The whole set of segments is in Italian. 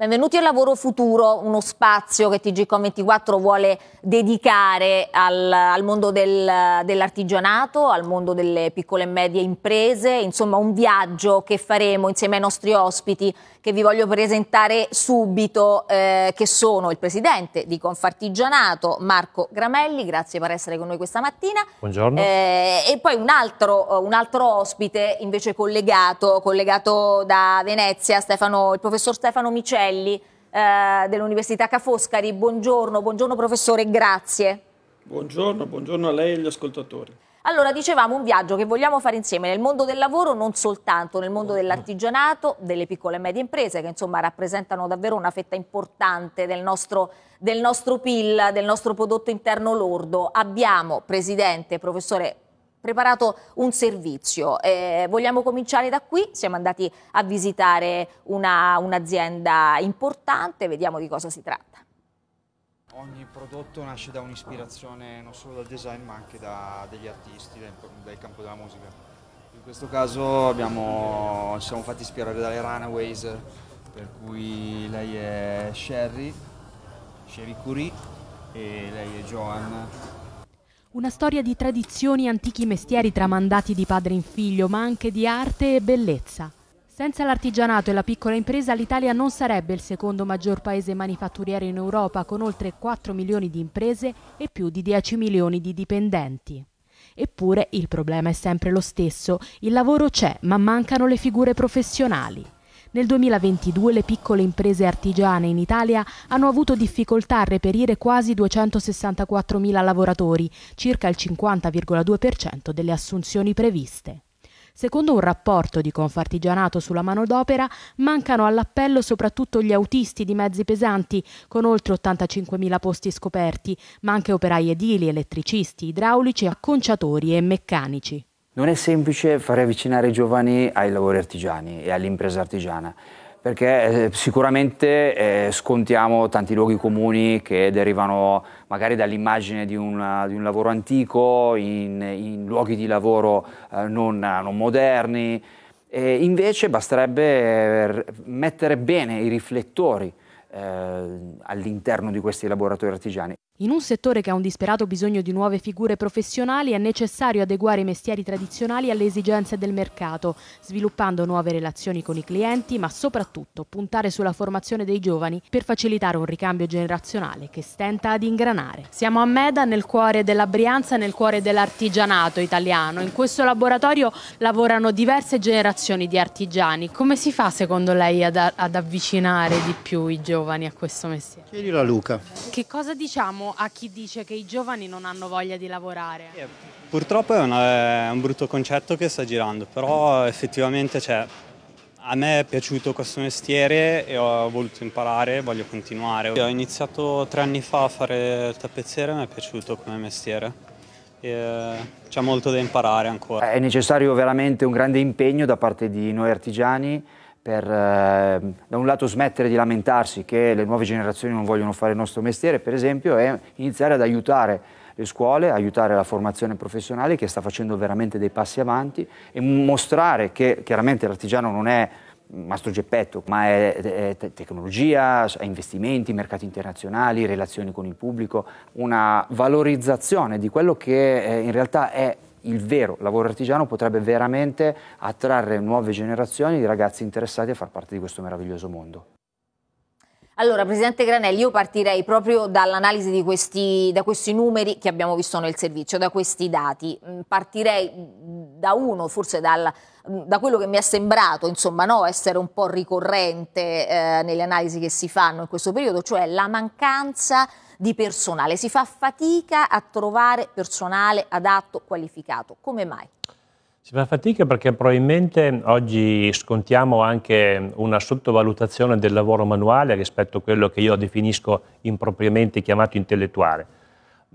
Benvenuti a Lavoro Futuro, uno spazio che TGCOM24 vuole dedicare al, al mondo del, dell'artigianato, al mondo delle piccole e medie imprese, insomma un viaggio che faremo insieme ai nostri ospiti che vi voglio presentare subito, eh, che sono il presidente di Confartigianato, Marco Gramelli, grazie per essere con noi questa mattina. Buongiorno. Eh, e poi un altro, un altro ospite invece collegato, collegato da Venezia, Stefano, il professor Stefano Miceli Martelli eh, dell'Università Ca' Foscari. Buongiorno, buongiorno professore, grazie. Buongiorno, buongiorno a lei e agli ascoltatori. Allora, dicevamo un viaggio che vogliamo fare insieme nel mondo del lavoro, non soltanto nel mondo dell'artigianato, delle piccole e medie imprese, che insomma rappresentano davvero una fetta importante del nostro, del nostro PIL, del nostro prodotto interno lordo. Abbiamo, Presidente, professore preparato un servizio. Eh, vogliamo cominciare da qui, siamo andati a visitare una, un'azienda importante, vediamo di cosa si tratta. Ogni prodotto nasce da un'ispirazione non solo dal design ma anche da degli artisti del, del campo della musica. In questo caso abbiamo, ci siamo fatti ispirare dalle Runaways, per cui lei è Sherry, Sherry Curie e lei è Joan una storia di tradizioni e antichi mestieri tramandati di padre in figlio, ma anche di arte e bellezza. Senza l'artigianato e la piccola impresa l'Italia non sarebbe il secondo maggior paese manifatturiero in Europa con oltre 4 milioni di imprese e più di 10 milioni di dipendenti. Eppure il problema è sempre lo stesso, il lavoro c'è ma mancano le figure professionali. Nel 2022 le piccole imprese artigiane in Italia hanno avuto difficoltà a reperire quasi 264.000 lavoratori, circa il 50,2% delle assunzioni previste. Secondo un rapporto di Confartigianato sulla manodopera, mancano all'appello soprattutto gli autisti di mezzi pesanti, con oltre 85.000 posti scoperti, ma anche operai edili, elettricisti, idraulici, acconciatori e meccanici. Non è semplice fare avvicinare i giovani ai lavori artigiani e all'impresa artigiana, perché eh, sicuramente eh, scontiamo tanti luoghi comuni che derivano magari dall'immagine di, una, di un lavoro antico, in, in luoghi di lavoro eh, non, non moderni. E invece basterebbe mettere bene i riflettori eh, all'interno di questi laboratori artigiani. In un settore che ha un disperato bisogno di nuove figure professionali è necessario adeguare i mestieri tradizionali alle esigenze del mercato, sviluppando nuove relazioni con i clienti, ma soprattutto puntare sulla formazione dei giovani per facilitare un ricambio generazionale che stenta ad ingranare. Siamo a Meda, nel cuore della Brianza, nel cuore dell'artigianato italiano. In questo laboratorio lavorano diverse generazioni di artigiani. Come si fa secondo lei ad, ad avvicinare di più i giovani a questo mestiere? Chiedilo a Luca. Che cosa diciamo? a chi dice che i giovani non hanno voglia di lavorare? Purtroppo è, una, è un brutto concetto che sta girando, però effettivamente cioè, a me è piaciuto questo mestiere e ho voluto imparare, voglio continuare. Ho iniziato tre anni fa a fare il tappezziere e mi è piaciuto come mestiere. C'è molto da imparare ancora. È necessario veramente un grande impegno da parte di noi artigiani per eh, da un lato smettere di lamentarsi che le nuove generazioni non vogliono fare il nostro mestiere, per esempio, e iniziare ad aiutare le scuole, aiutare la formazione professionale che sta facendo veramente dei passi avanti e mostrare che chiaramente l'artigiano non è Mastro Geppetto, ma è, è, tecnologia, è investimenti, mercati internazionali, relazioni con il pubblico, una valorizzazione di quello che eh, in realtà è il vero lavoro artigiano potrebbe veramente attrarre nuove generazioni di ragazzi interessati a far parte di questo meraviglioso mondo. Allora, Presidente Granelli, io partirei proprio dall'analisi di questi, da questi numeri che abbiamo visto nel servizio, da questi dati. Mm, partirei da uno, forse dal, mm, da quello che mi è sembrato, insomma, no, essere un po' ricorrente eh, nelle analisi che si fanno in questo periodo, cioè la mancanza di personale. Si fa fatica a trovare personale adatto, qualificato. Come mai? Si fa fatica perché probabilmente oggi scontiamo anche una sottovalutazione del lavoro manuale rispetto a quello che io definisco impropriamente chiamato intellettuale.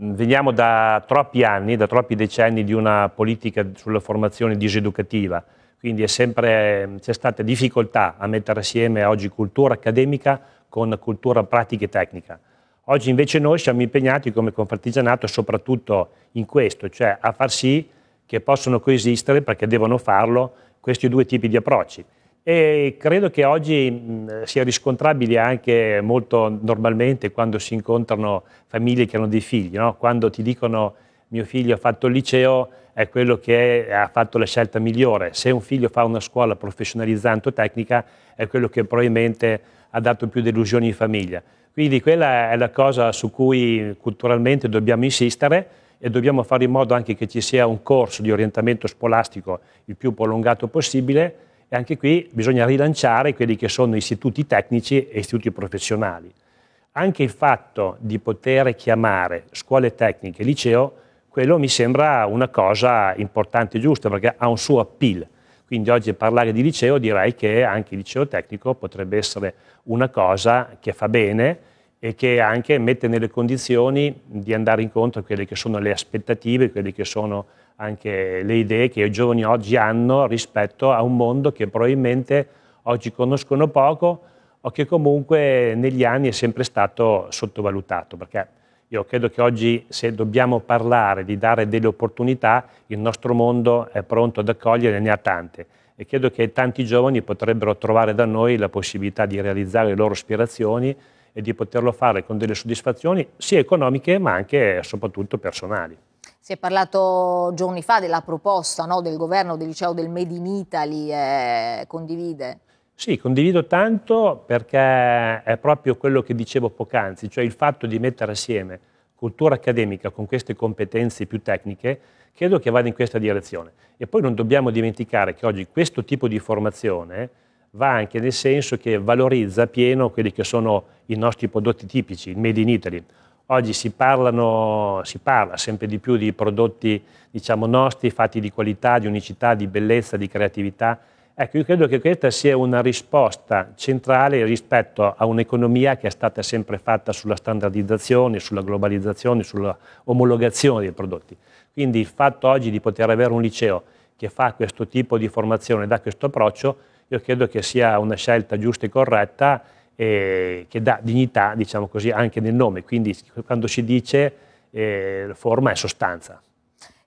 Mm, veniamo da troppi anni, da troppi decenni di una politica sulla formazione diseducativa, quindi c'è stata difficoltà a mettere assieme oggi cultura accademica con cultura pratica e tecnica. Oggi invece noi siamo impegnati come confartigianato soprattutto in questo, cioè a far sì che possano coesistere, perché devono farlo, questi due tipi di approcci. E credo che oggi mh, sia riscontrabile anche molto normalmente quando si incontrano famiglie che hanno dei figli, no? quando ti dicono mio figlio ha fatto il liceo è quello che ha fatto la scelta migliore, se un figlio fa una scuola professionalizzante o tecnica è quello che probabilmente ha dato più delusioni in famiglia. Quindi quella è la cosa su cui culturalmente dobbiamo insistere e dobbiamo fare in modo anche che ci sia un corso di orientamento scolastico il più prolungato possibile e anche qui bisogna rilanciare quelli che sono istituti tecnici e istituti professionali. Anche il fatto di poter chiamare scuole tecniche liceo, quello mi sembra una cosa importante e giusta perché ha un suo appeal quindi oggi parlare di liceo direi che anche il liceo tecnico potrebbe essere una cosa che fa bene e che anche mette nelle condizioni di andare incontro a quelle che sono le aspettative, quelle che sono anche le idee che i giovani oggi hanno rispetto a un mondo che probabilmente oggi conoscono poco o che comunque negli anni è sempre stato sottovalutato, perché io credo che oggi se dobbiamo parlare di dare delle opportunità, il nostro mondo è pronto ad accogliere, ne ha tante. E credo che tanti giovani potrebbero trovare da noi la possibilità di realizzare le loro aspirazioni e di poterlo fare con delle soddisfazioni sia economiche ma anche e soprattutto personali. Si è parlato giorni fa della proposta no, del governo del liceo del Made in Italy, eh, condivide? Sì, condivido tanto perché è proprio quello che dicevo poc'anzi, cioè il fatto di mettere assieme cultura accademica con queste competenze più tecniche, credo che vada in questa direzione. E poi non dobbiamo dimenticare che oggi questo tipo di formazione va anche nel senso che valorizza pieno quelli che sono i nostri prodotti tipici, il Made in Italy. Oggi si, parlano, si parla sempre di più di prodotti diciamo, nostri, fatti di qualità, di unicità, di bellezza, di creatività, Ecco, io credo che questa sia una risposta centrale rispetto a un'economia che è stata sempre fatta sulla standardizzazione, sulla globalizzazione, sulla omologazione dei prodotti. Quindi il fatto oggi di poter avere un liceo che fa questo tipo di formazione, da questo approccio, io credo che sia una scelta giusta e corretta e che dà dignità, diciamo così, anche nel nome. Quindi quando si dice eh, forma è sostanza.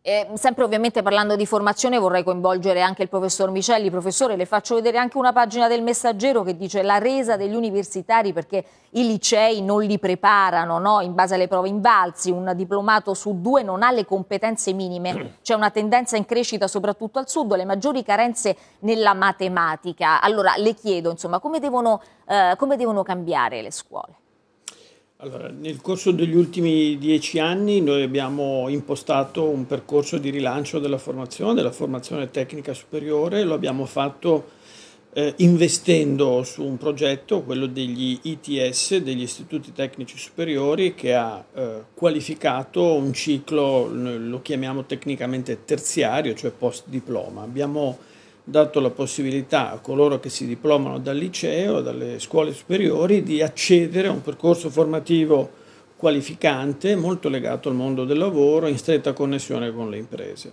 Eh, sempre ovviamente parlando di formazione vorrei coinvolgere anche il professor Micelli. Professore, le faccio vedere anche una pagina del Messaggero che dice la resa degli universitari perché i licei non li preparano no? in base alle prove invalsi, un diplomato su due non ha le competenze minime, c'è una tendenza in crescita soprattutto al sud, le maggiori carenze nella matematica. Allora le chiedo insomma, come devono, eh, come devono cambiare le scuole? Allora, nel corso degli ultimi dieci anni noi abbiamo impostato un percorso di rilancio della formazione, della formazione tecnica superiore, lo abbiamo fatto eh, investendo su un progetto, quello degli ITS, degli istituti tecnici superiori, che ha eh, qualificato un ciclo, lo chiamiamo tecnicamente terziario, cioè post diploma. Abbiamo dato la possibilità a coloro che si diplomano dal liceo, dalle scuole superiori, di accedere a un percorso formativo qualificante molto legato al mondo del lavoro in stretta connessione con le imprese.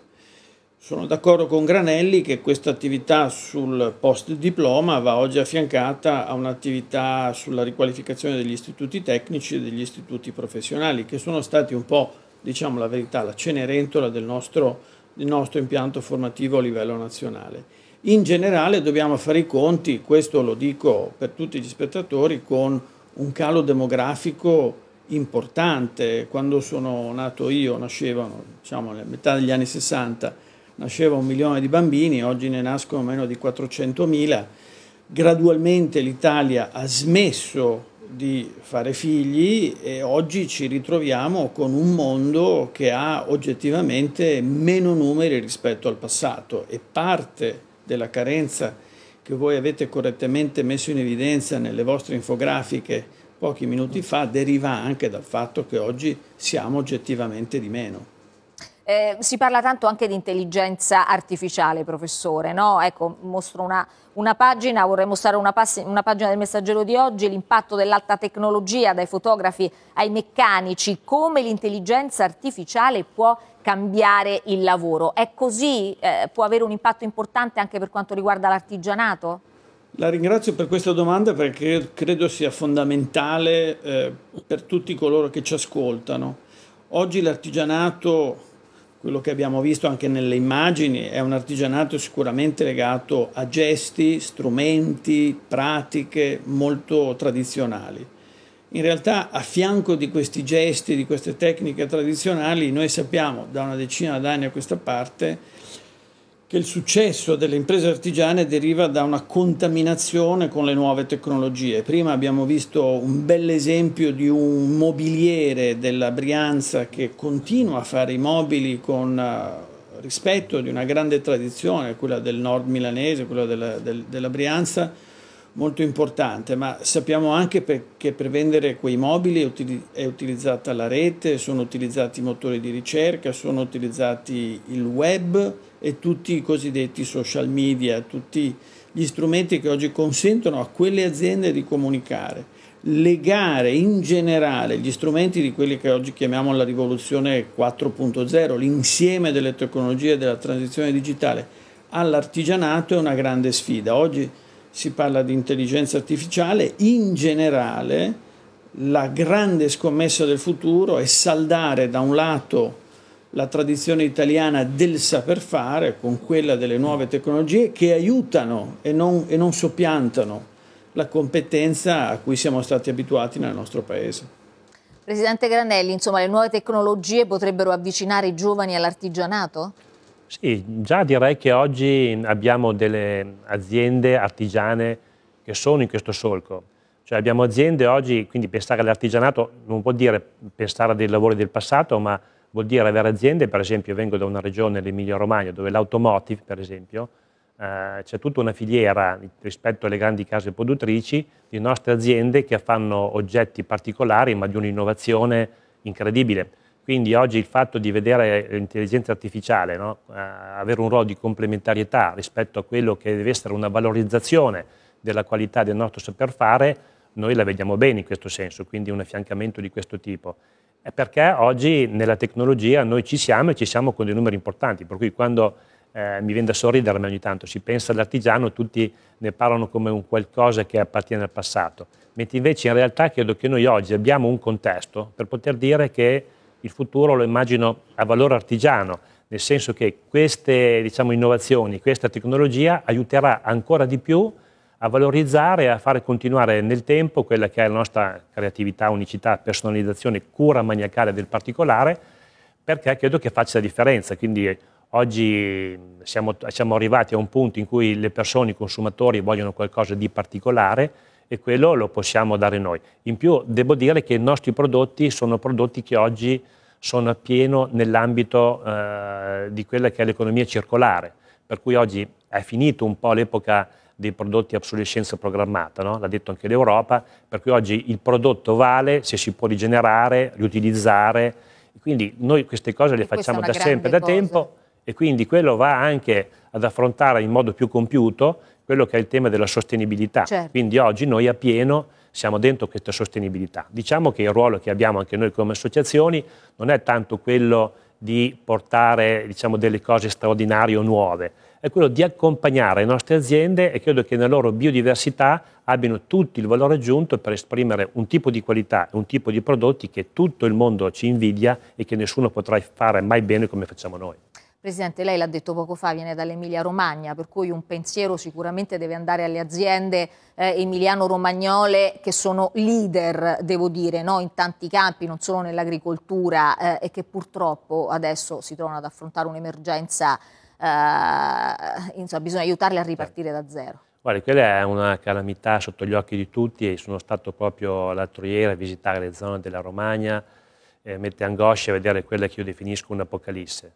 Sono d'accordo con Granelli che questa attività sul post diploma va oggi affiancata a un'attività sulla riqualificazione degli istituti tecnici e degli istituti professionali che sono stati un po', diciamo la verità, la cenerentola del nostro, del nostro impianto formativo a livello nazionale. In generale dobbiamo fare i conti, questo lo dico per tutti gli spettatori, con un calo demografico importante. Quando sono nato io nascevano, diciamo, nella metà degli anni 60, nasceva un milione di bambini, oggi ne nascono meno di 400 mila. Gradualmente l'Italia ha smesso di fare figli e oggi ci ritroviamo con un mondo che ha oggettivamente meno numeri rispetto al passato e parte della carenza che voi avete correttamente messo in evidenza nelle vostre infografiche pochi minuti fa deriva anche dal fatto che oggi siamo oggettivamente di meno. Eh, si parla tanto anche di intelligenza artificiale, professore. No? Ecco, mostro una, una, pagina, vorrei mostrare una, una pagina del messaggero di oggi, l'impatto dell'alta tecnologia dai fotografi ai meccanici, come l'intelligenza artificiale può cambiare il lavoro. È così? Eh, può avere un impatto importante anche per quanto riguarda l'artigianato? La ringrazio per questa domanda perché credo sia fondamentale eh, per tutti coloro che ci ascoltano. Oggi l'artigianato, quello che abbiamo visto anche nelle immagini, è un artigianato sicuramente legato a gesti, strumenti, pratiche molto tradizionali. In realtà a fianco di questi gesti, di queste tecniche tradizionali, noi sappiamo da una decina d'anni a questa parte che il successo delle imprese artigiane deriva da una contaminazione con le nuove tecnologie. Prima abbiamo visto un bel esempio di un mobiliere della Brianza che continua a fare i mobili con eh, rispetto di una grande tradizione, quella del nord milanese, quella della, del, della Brianza molto importante, ma sappiamo anche per, che per vendere quei mobili è, utili, è, utilizzata la rete, sono utilizzati i motori di ricerca, sono utilizzati il web e tutti i cosiddetti social media, tutti gli strumenti che oggi consentono a quelle aziende di comunicare. Legare in generale gli strumenti di quelli che oggi chiamiamo la rivoluzione 4.0, l'insieme delle tecnologie della transizione digitale all'artigianato è una grande sfida. Oggi si parla di intelligenza artificiale, in generale la grande scommessa del futuro è saldare da un lato la tradizione italiana del saper fare con quella delle nuove tecnologie che aiutano e non, e non soppiantano la competenza a cui siamo stati abituati nel nostro paese. Presidente Granelli, insomma, le nuove tecnologie potrebbero avvicinare i giovani all'artigianato? Sì, già direi che oggi abbiamo delle aziende artigiane che sono in questo solco. Cioè abbiamo aziende oggi, quindi pensare all'artigianato non vuol dire pensare a dei lavori del passato, ma vuol dire avere aziende, per esempio vengo da una regione, l'Emilia Romagna, dove l'automotive, per esempio, eh, c'è tutta una filiera rispetto alle grandi case produttrici di nostre aziende che fanno oggetti particolari, ma di un'innovazione incredibile quindi oggi il fatto di vedere l'intelligenza artificiale no? Eh, avere un ruolo di complementarietà rispetto a quello che deve essere una valorizzazione della qualità del nostro saper fare, noi la vediamo bene in questo senso, quindi un affiancamento di questo tipo. È perché oggi nella tecnologia noi ci siamo e ci siamo con dei numeri importanti, per cui quando eh, mi viene da sorridere ogni tanto, si pensa all'artigiano, tutti ne parlano come un qualcosa che appartiene al passato, mentre invece in realtà credo che noi oggi abbiamo un contesto per poter dire che il futuro lo immagino a valore artigiano, nel senso che queste diciamo, innovazioni, questa tecnologia aiuterà ancora di più a valorizzare e a fare continuare nel tempo quella che è la nostra creatività, unicità, personalizzazione, cura maniacale del particolare, perché credo che faccia la differenza. Quindi oggi siamo, siamo arrivati a un punto in cui le persone, i consumatori vogliono qualcosa di particolare, e quello lo possiamo dare noi. In più devo dire che i nostri prodotti sono prodotti che oggi sono appieno nell'ambito eh, di quella che è l'economia circolare, per cui oggi è finita un po' l'epoca dei prodotti obsolescenza programmata, no? l'ha detto anche l'Europa, per cui oggi il prodotto vale se si può rigenerare, riutilizzare, quindi noi queste cose le e facciamo da sempre, cosa. da tempo e quindi quello va anche ad affrontare in modo più compiuto quello che è il tema della sostenibilità. Certo. Quindi oggi noi a pieno siamo dentro questa sostenibilità. Diciamo che il ruolo che abbiamo anche noi come associazioni non è tanto quello di portare diciamo, delle cose straordinarie o nuove, è quello di accompagnare le nostre aziende e credo che nella loro biodiversità abbiano tutto il valore aggiunto per esprimere un tipo di qualità, e un tipo di prodotti che tutto il mondo ci invidia e che nessuno potrà fare mai bene come facciamo noi. Presidente, lei l'ha detto poco fa, viene dall'Emilia Romagna, per cui un pensiero sicuramente deve andare alle aziende eh, emiliano-romagnole che sono leader, devo dire, no? in tanti campi, non solo nell'agricoltura eh, e che purtroppo adesso si trovano ad affrontare un'emergenza, eh, insomma bisogna aiutarle a ripartire da zero. Guarda, quella è una calamità sotto gli occhi di tutti e sono stato proprio l'altro ieri a visitare le zone della Romagna, eh, mette angoscia a vedere quella che io definisco un'apocalisse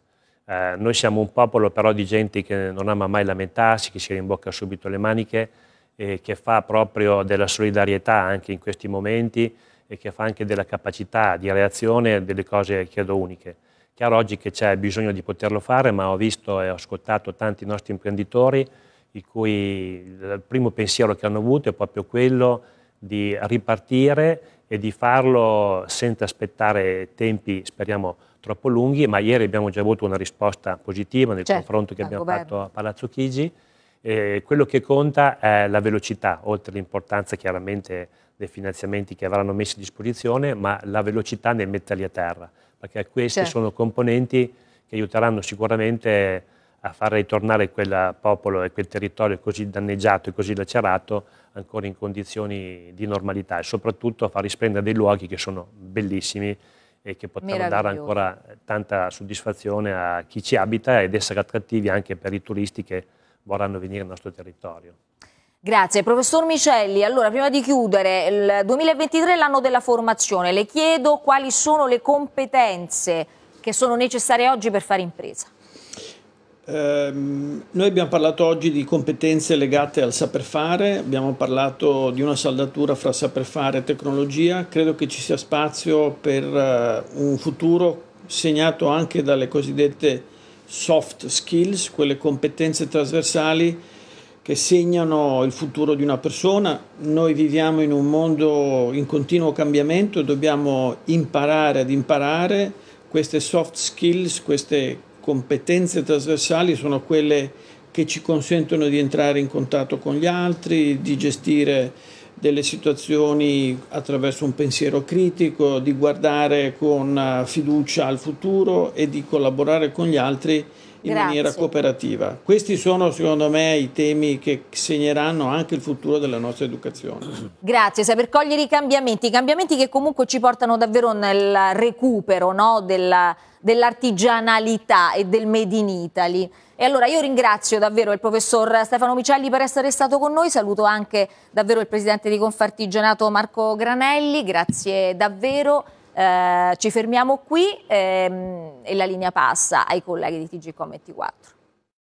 eh, noi siamo un popolo però di gente che non ama mai lamentarsi, che si rimbocca subito le maniche, e che fa proprio della solidarietà anche in questi momenti e che fa anche della capacità di reazione delle cose, credo, uniche. Chiaro oggi che c'è bisogno di poterlo fare, ma ho visto e ho ascoltato tanti nostri imprenditori il cui il primo pensiero che hanno avuto è proprio quello di ripartire e di farlo senza aspettare tempi, speriamo, troppo lunghi, ma ieri abbiamo già avuto una risposta positiva nel certo, confronto che abbiamo governo. fatto a Palazzo Chigi. Eh, quello che conta è la velocità, oltre all'importanza chiaramente dei finanziamenti che avranno messi a disposizione, ma la velocità nel metterli a terra, perché queste certo. sono componenti che aiuteranno sicuramente a far ritornare quel popolo e quel territorio così danneggiato e così lacerato ancora in condizioni di normalità e soprattutto a far risplendere dei luoghi che sono bellissimi e che potranno dare ancora tanta soddisfazione a chi ci abita ed essere attrattivi anche per i turisti che vorranno venire al nostro territorio. Grazie. Professor Micelli, allora prima di chiudere, il 2023 è l'anno della formazione, le chiedo quali sono le competenze che sono necessarie oggi per fare impresa. Ehm, noi abbiamo parlato oggi di competenze legate al saper fare, abbiamo parlato di una saldatura fra saper fare e tecnologia, credo che ci sia spazio per uh, un futuro segnato anche dalle cosiddette soft skills, quelle competenze trasversali che segnano il futuro di una persona. Noi viviamo in un mondo in continuo cambiamento, dobbiamo imparare ad imparare queste soft skills, queste competenze trasversali sono quelle che ci consentono di entrare in contatto con gli altri, di gestire delle situazioni attraverso un pensiero critico, di guardare con eh, fiducia al futuro e di collaborare con gli altri in Grazie. maniera cooperativa. Questi sono secondo me i temi che segneranno anche il futuro della nostra educazione. Grazie, saper cogliere i cambiamenti, i cambiamenti che comunque ci portano davvero nel recupero no, della, dell'artigianalità e del Made in Italy. E allora io ringrazio davvero il professor Stefano Micelli per essere stato con noi, saluto anche davvero il presidente di Confartigianato Marco Granelli, grazie davvero. Eh, ci fermiamo qui ehm, e la linea passa ai colleghi di TG Com e T4.